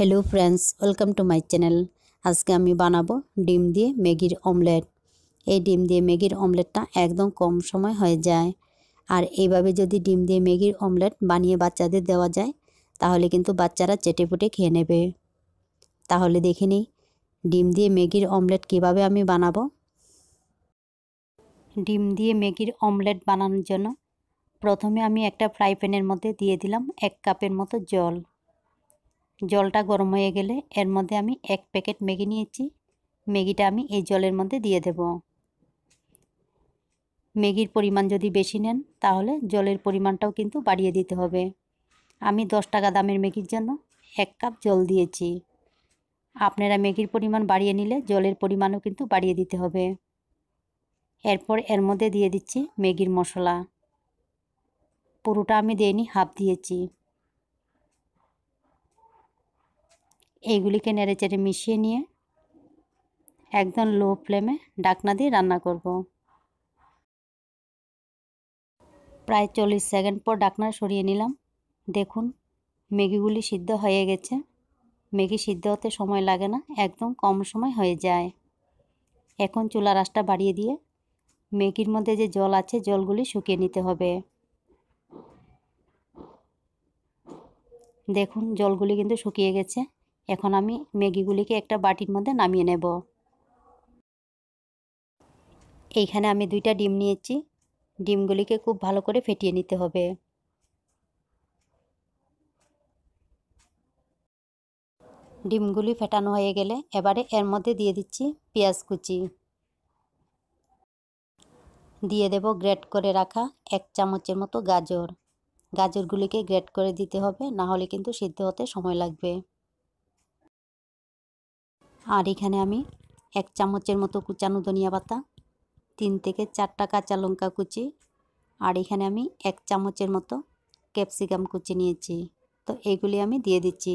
Hello friends welcome to my channel আজকে আমি বানাবো ডিম দিয়ে ম্যাগির অমলেট এই ডিম দিয়ে ম্যাগির অমলেটটা একদম কম সময় হয়ে যায় আর এইভাবে যদি ডিম দিয়ে ম্যাগির অমলেট বানিয়ে বাচ্চাদের দেওয়া যায় তাহলে কিন্তু বাচ্চারা চেটেপুটে খেয়ে নেবে তাহলে দেখে নিই ডিম দিয়ে ম্যাগির অমলেট কিভাবে আমি বানাবো ডিম দিয়ে ম্যাগির অমলেট বানানোর জন্য প্রথমে আমি একটা ফ্রাই প্যানের মধ্যে দিয়ে দিলাম এক কাপের মতো জল জলটা গরম হয়ে গেলে এর মধ্যে আমি এক প্যাকেট ম্যাগি নিয়েছি ম্যাগিটা আমি এই জলের মধ্যে দিয়ে দেব ম্যাগির পরিমাণ যদি বেশি নেন তাহলে জলের পরিমাণটাও কিন্তু বাড়িয়ে দিতে হবে আমি দশ টাকা দামের ম্যাগির জন্য এক কাপ জল দিয়েছি আপনারা ম্যাগির পরিমাণ বাড়িয়ে নিলে জলের পরিমাণও কিন্তু বাড়িয়ে দিতে হবে এরপর এর মধ্যে দিয়ে দিচ্ছি ম্যাগির মশলা পুরোটা আমি নিই হাফ দিয়েছি এইগুলিকে নেড়েচেড়ে মিশিয়ে নিয়ে একদম লো ফ্লেমে ডাকনা দিয়ে রান্না করব। প্রায় চল্লিশ সেকেন্ড পর ডাকনা সরিয়ে নিলাম দেখুন ম্যাগিগুলি সিদ্ধ হয়ে গেছে ম্যাগি সিদ্ধ হতে সময় লাগে না একদম কম সময় হয়ে যায় এখন চুলা রাসটা বাড়িয়ে দিয়ে ম্যাগির মধ্যে যে জল আছে জলগুলি শুকিয়ে নিতে হবে দেখুন জলগুলি কিন্তু শুকিয়ে গেছে এখন আমি ম্যাগিগুলিকে একটা বাটির মধ্যে নামিয়ে নেব এইখানে আমি দুইটা ডিম নিয়েছি ডিমগুলিকে খুব ভালো করে ফেটিয়ে নিতে হবে ডিমগুলি ফেটানো হয়ে গেলে এবারে এর মধ্যে দিয়ে দিচ্ছি পেঁয়াজ কুচি দিয়ে দেব গ্রেট করে রাখা এক চামচের মতো গাজর গাজরগুলিকে গ্রেট করে দিতে হবে না হলে কিন্তু সিদ্ধ হতে সময় লাগবে আর এখানে আমি এক চামচের মতো কুচানো ধনিয়া পাতা তিন থেকে চারটা কাঁচা লঙ্কা কুচি আর এখানে আমি এক চামচের মতো ক্যাপসিকাম কুচি নিয়েছি তো এগুলি আমি দিয়ে দিচ্ছি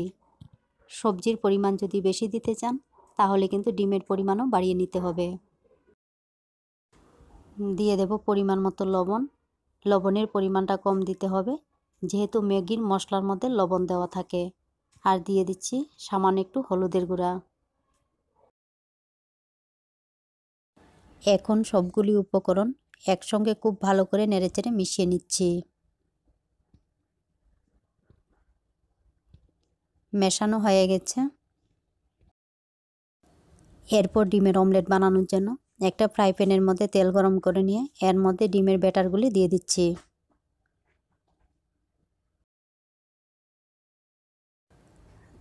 সবজির পরিমাণ যদি বেশি দিতে চান তাহলে কিন্তু ডিমের পরিমাণও বাড়িয়ে নিতে হবে দিয়ে দেব পরিমাণ মতো লবণ লবণের পরিমাণটা কম দিতে হবে যেহেতু ম্যাগির মশলার মধ্যে লবণ দেওয়া থাকে আর দিয়ে দিচ্ছি সামান্য একটু হলুদের গুঁড়া এখন সবগুলি উপকরণ একসঙ্গে খুব ভালো করে নেড়েচেড়ে মিশিয়ে নিচ্ছি মেশানো হয়ে গেছে এরপর ডিমের অমলেট বানানোর জন্য একটা ফ্রাই প্যানের মধ্যে তেল গরম করে নিয়ে এর মধ্যে ডিমের ব্যাটারগুলি দিয়ে দিচ্ছি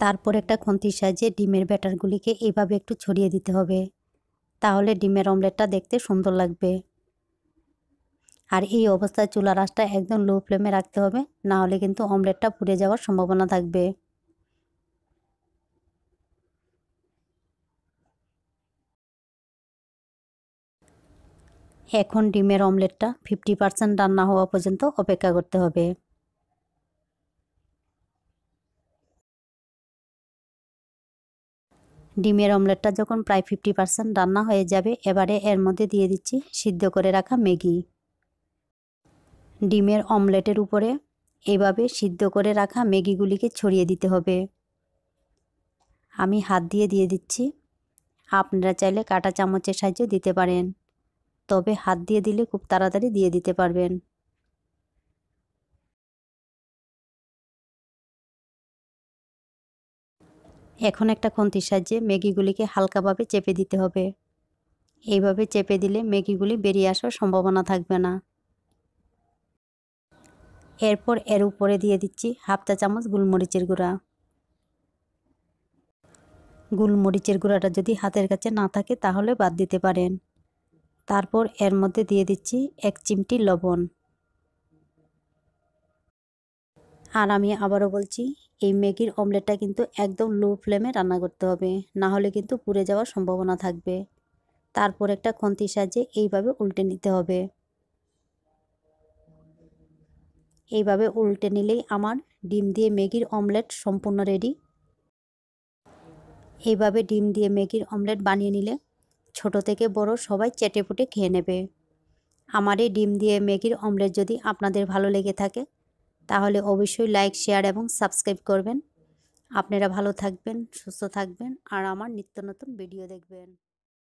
তারপর একটা খন্তির সাহায্যে ডিমের ব্যাটারগুলিকে এভাবে একটু ছড়িয়ে দিতে হবে তাহলে ডিমের অমলেটটা দেখতে সুন্দর লাগবে আর এই অবস্থায় চুলা রাসটা একদম লো ফ্লেমে রাখতে হবে না হলে কিন্তু অমলেটটা পুড়ে যাওয়ার সম্ভাবনা থাকবে এখন ডিমের অমলেটটা ফিফটি পার্সেন্ট রান্না হওয়া পর্যন্ত অপেক্ষা করতে হবে ডিমের অমলেটটা যখন প্রায় ফিফটি পার্সেন্ট রান্না হয়ে যাবে এবারে এর মধ্যে দিয়ে দিচ্ছি সিদ্ধ করে রাখা ম্যাগি ডিমের অমলেটের উপরে এভাবে সিদ্ধ করে রাখা ম্যাগিগুলিকে ছড়িয়ে দিতে হবে আমি হাত দিয়ে দিয়ে দিচ্ছি আপনারা চাইলে কাটা চামচের সাহায্যে দিতে পারেন তবে হাত দিয়ে দিলে খুব তাড়াতাড়ি দিয়ে দিতে পারবেন এখন একটা খন্তির সাহায্যে ম্যাগিগুলিকে হালকাভাবে চেপে দিতে হবে এইভাবে চেপে দিলে ম্যাগিগুলি বেরিয়ে আসার সম্ভাবনা থাকবে না এরপর এর উপরে দিয়ে দিচ্ছি হাফ চা চামচ গুলমরিচের গুঁড়া গোলমরিচের গুঁড়াটা যদি হাতের কাছে না থাকে তাহলে বাদ দিতে পারেন তারপর এর মধ্যে দিয়ে দিচ্ছি এক চিমটি লবণ আর আমি আবারও বলছি এই ম্যাগির অমলেটটা কিন্তু একদম লো ফ্লেমে রান্না করতে হবে না হলে কিন্তু পুড়ে যাওয়ার সম্ভাবনা থাকবে তারপর একটা খন্তির সাহায্যে এইভাবে উল্টে নিতে হবে এইভাবে উল্টে নিলেই আমার ডিম দিয়ে ম্যাগির অমলেট সম্পূর্ণ রেডি এইভাবে ডিম দিয়ে ম্যাগির অমলেট বানিয়ে নিলে ছোট থেকে বড় সবাই চেটেপুটে খেয়ে নেবে আমার এই ডিম দিয়ে ম্যাগির অমলেট যদি আপনাদের ভালো লেগে থাকে তাহলে অবশ্যই লাইক শেয়ার এবং সাবস্ক্রাইব করবেন আপনারা ভালো থাকবেন সুস্থ থাকবেন আর আমার নিত্য নতুন ভিডিও দেখবেন